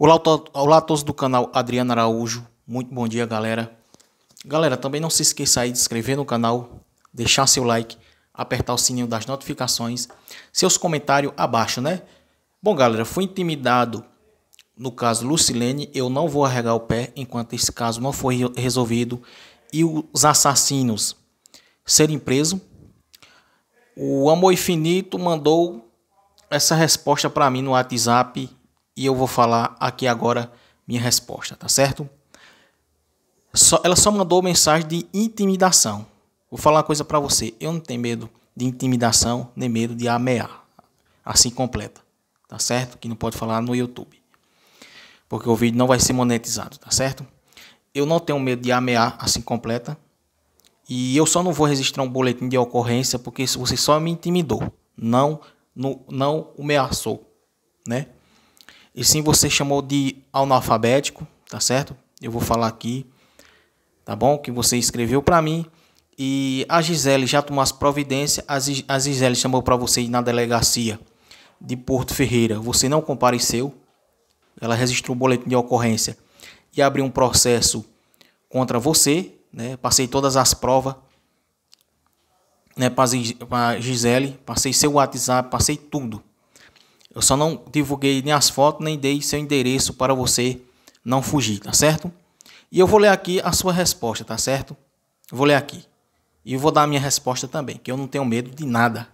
Olá a todos do canal Adriano Araújo, muito bom dia galera. Galera, também não se esqueça aí de se inscrever no canal, deixar seu like, apertar o sininho das notificações, seus comentários abaixo, né? Bom galera, fui intimidado no caso Lucilene, eu não vou arregar o pé enquanto esse caso não for resolvido e os assassinos serem presos. O Amor Infinito mandou essa resposta para mim no WhatsApp e eu vou falar aqui agora minha resposta, tá certo? Só, ela só mandou mensagem de intimidação. Vou falar uma coisa para você, eu não tenho medo de intimidação, nem medo de ameaça, assim completa, tá certo? Que não pode falar no YouTube, porque o vídeo não vai ser monetizado, tá certo? Eu não tenho medo de ameaça, assim completa, e eu só não vou registrar um boletim de ocorrência porque você só me intimidou, não, não, não ameaçou, né? E sim você chamou de analfabético, tá certo? Eu vou falar aqui, tá bom? Que você escreveu para mim. E a Gisele já tomou as providências. A Gisele chamou para você ir na delegacia de Porto Ferreira. Você não compareceu. Ela registrou o boletim de ocorrência e abriu um processo contra você. Né? Passei todas as provas né, para Gisele. Passei seu WhatsApp, passei tudo. Eu só não divulguei nem as fotos, nem dei seu endereço para você não fugir, tá certo? E eu vou ler aqui a sua resposta, tá certo? Eu vou ler aqui. E eu vou dar a minha resposta também, que eu não tenho medo de nada.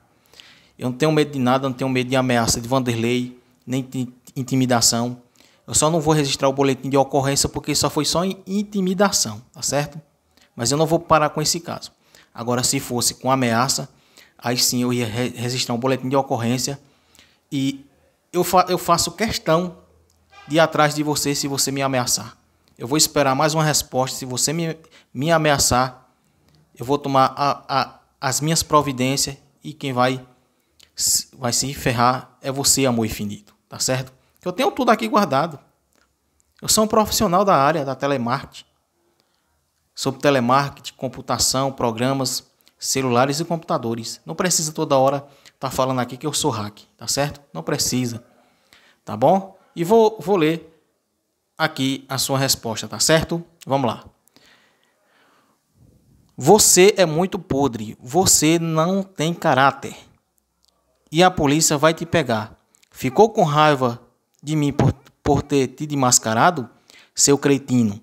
Eu não tenho medo de nada, não tenho medo de ameaça de Vanderlei, nem de intimidação. Eu só não vou registrar o boletim de ocorrência porque só foi só intimidação, tá certo? Mas eu não vou parar com esse caso. Agora, se fosse com ameaça, aí sim eu ia registrar um boletim de ocorrência e eu, fa eu faço questão de ir atrás de você se você me ameaçar. Eu vou esperar mais uma resposta. Se você me, me ameaçar, eu vou tomar a, a, as minhas providências e quem vai, vai se ferrar é você, amor infinito. Tá certo? Eu tenho tudo aqui guardado. Eu sou um profissional da área da telemarketing. Sobre telemarketing, computação, programas, celulares e computadores. Não precisa toda hora tá falando aqui que eu sou hack, tá certo? Não precisa, tá bom? E vou, vou ler aqui a sua resposta, tá certo? Vamos lá. Você é muito podre, você não tem caráter. E a polícia vai te pegar. Ficou com raiva de mim por, por ter te desmascarado, seu cretino?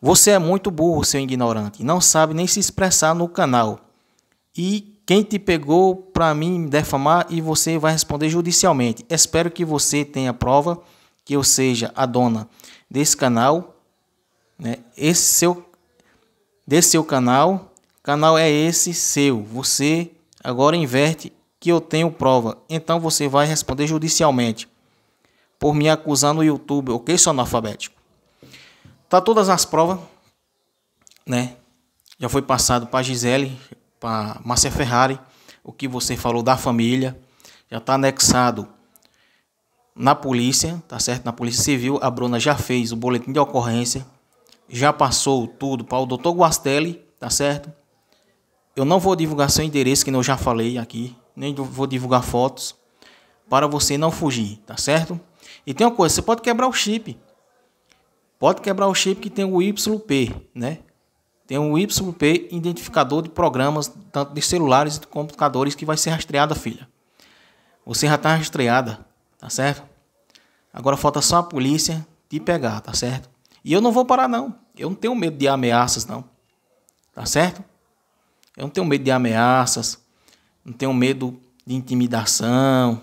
Você é muito burro, seu ignorante, não sabe nem se expressar no canal. E quem te pegou para mim defamar e você vai responder judicialmente. Espero que você tenha prova que eu seja a dona desse canal, né? Esse seu desse seu canal, canal é esse seu. Você agora inverte que eu tenho prova. Então você vai responder judicialmente por me acusar no YouTube, OK, seu analfabético? Tá todas as provas, né? Já foi passado para Gisele, para Márcia Ferrari, o que você falou da família, já está anexado na polícia, tá certo? Na Polícia Civil, a Bruna já fez o boletim de ocorrência, já passou tudo para o doutor Guastelli, tá certo? Eu não vou divulgar seu endereço, que eu já falei aqui, nem vou divulgar fotos, para você não fugir, tá certo? E tem uma coisa, você pode quebrar o chip. Pode quebrar o chip que tem o YP, né? tem um YP, identificador de programas, tanto de celulares e de computadores, que vai ser rastreada, filha. Você já está rastreada, tá certo? Agora falta só a polícia te pegar, tá certo? E eu não vou parar, não. Eu não tenho medo de ameaças, não. Tá certo? Eu não tenho medo de ameaças, não tenho medo de intimidação,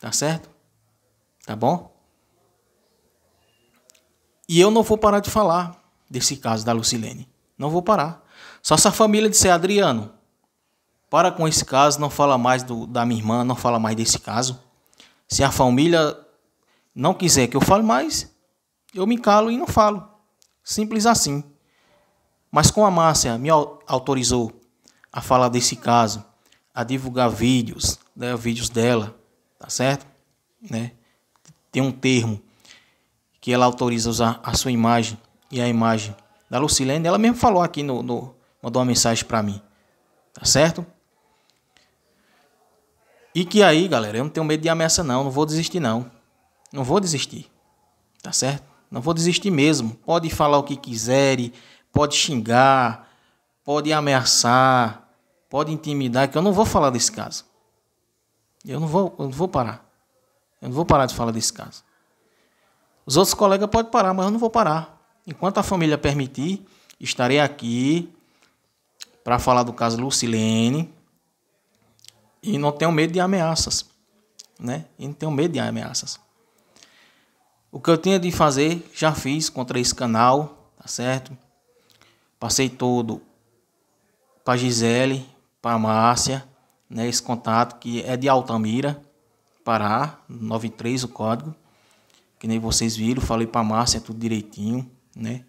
tá certo? Tá bom? E eu não vou parar de falar desse caso da Lucilene. Não vou parar. Só se a família disser, Adriano, para com esse caso, não fala mais do, da minha irmã, não fala mais desse caso. Se a família não quiser que eu fale mais, eu me calo e não falo. Simples assim. Mas como a Márcia me autorizou a falar desse caso, a divulgar vídeos, né, vídeos dela, tá certo? Né? Tem um termo que ela autoriza usar a sua imagem e a imagem da Lucilene, ela mesmo falou aqui no, no mandou uma mensagem para mim. Tá certo? E que aí, galera, eu não tenho medo de ameaça não, não vou desistir não. Não vou desistir. Tá certo? Não vou desistir mesmo. Pode falar o que quiserem, pode xingar, pode ameaçar, pode intimidar, que eu não vou falar desse caso. Eu não vou, eu não vou parar. Eu não vou parar de falar desse caso. Os outros colegas podem parar, mas eu não vou parar. Enquanto a família permitir, estarei aqui para falar do caso Lucilene. E não tenho medo de ameaças, né? E não tenho medo de ameaças. O que eu tinha de fazer, já fiz contra esse canal, tá certo? Passei todo para Gisele, para Márcia, né, esse contato que é de Altamira, Pará, 93 o código. Que nem vocês viram, falei para Márcia tudo direitinho né?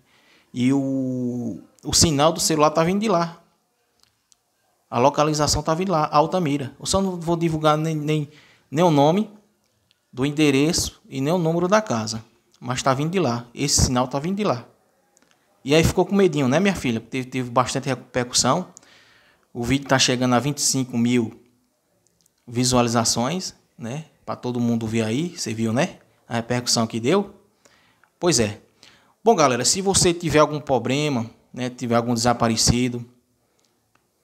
E o, o sinal do celular tá vindo de lá. A localização tá vindo lá, Altamira. Eu só não vou divulgar nem, nem, nem o nome do endereço e nem o número da casa. Mas tá vindo de lá. Esse sinal tá vindo de lá. E aí ficou com medinho, né, minha filha? Teve, teve bastante repercussão. O vídeo tá chegando a 25 mil visualizações, né? Para todo mundo ver aí, você viu, né? A repercussão que deu. Pois é, Bom, galera, se você tiver algum problema, né, tiver algum desaparecido,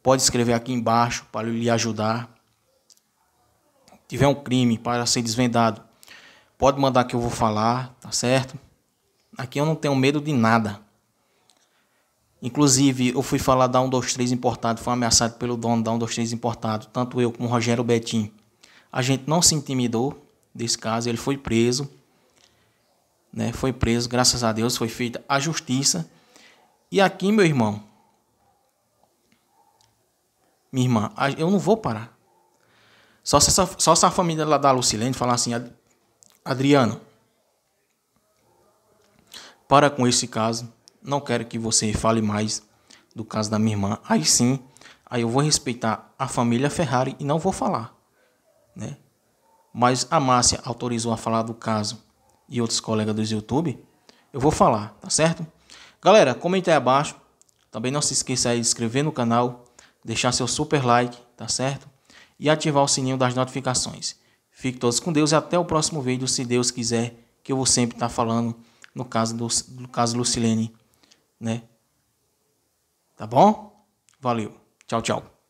pode escrever aqui embaixo para lhe ajudar. Tiver um crime para ser desvendado, pode mandar que eu vou falar, tá certo? Aqui eu não tenho medo de nada. Inclusive, eu fui falar da 123 importado, fui ameaçado pelo dono da 123 importado, tanto eu como o Rogério Betim. A gente não se intimidou desse caso, ele foi preso né? Foi preso, graças a Deus, foi feita a justiça. E aqui, meu irmão, minha irmã, eu não vou parar. Só se, essa, só se a família lá da Lucilene falar assim, Adriano, para com esse caso, não quero que você fale mais do caso da minha irmã. Aí sim, aí eu vou respeitar a família Ferrari e não vou falar, né? Mas a Márcia autorizou a falar do caso e outros colegas do YouTube, eu vou falar, tá certo? Galera, comente aí abaixo. Também não se esqueça de se inscrever no canal, deixar seu super like, tá certo? E ativar o sininho das notificações. Fiquem todos com Deus e até o próximo vídeo, se Deus quiser, que eu vou sempre estar tá falando no caso do no caso Lucilene, né? Tá bom? Valeu. Tchau, tchau.